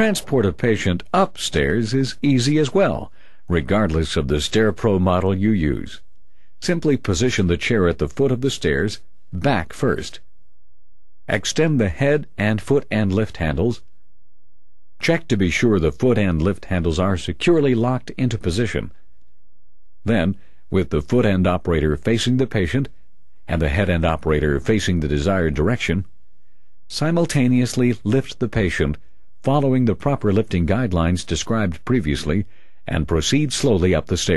Transport of patient upstairs is easy as well, regardless of the stair pro model you use. Simply position the chair at the foot of the stairs, back first. Extend the head and foot and lift handles. Check to be sure the foot and lift handles are securely locked into position. Then, with the foot end operator facing the patient and the head end operator facing the desired direction, simultaneously lift the patient following the proper lifting guidelines described previously, and proceed slowly up the stairs.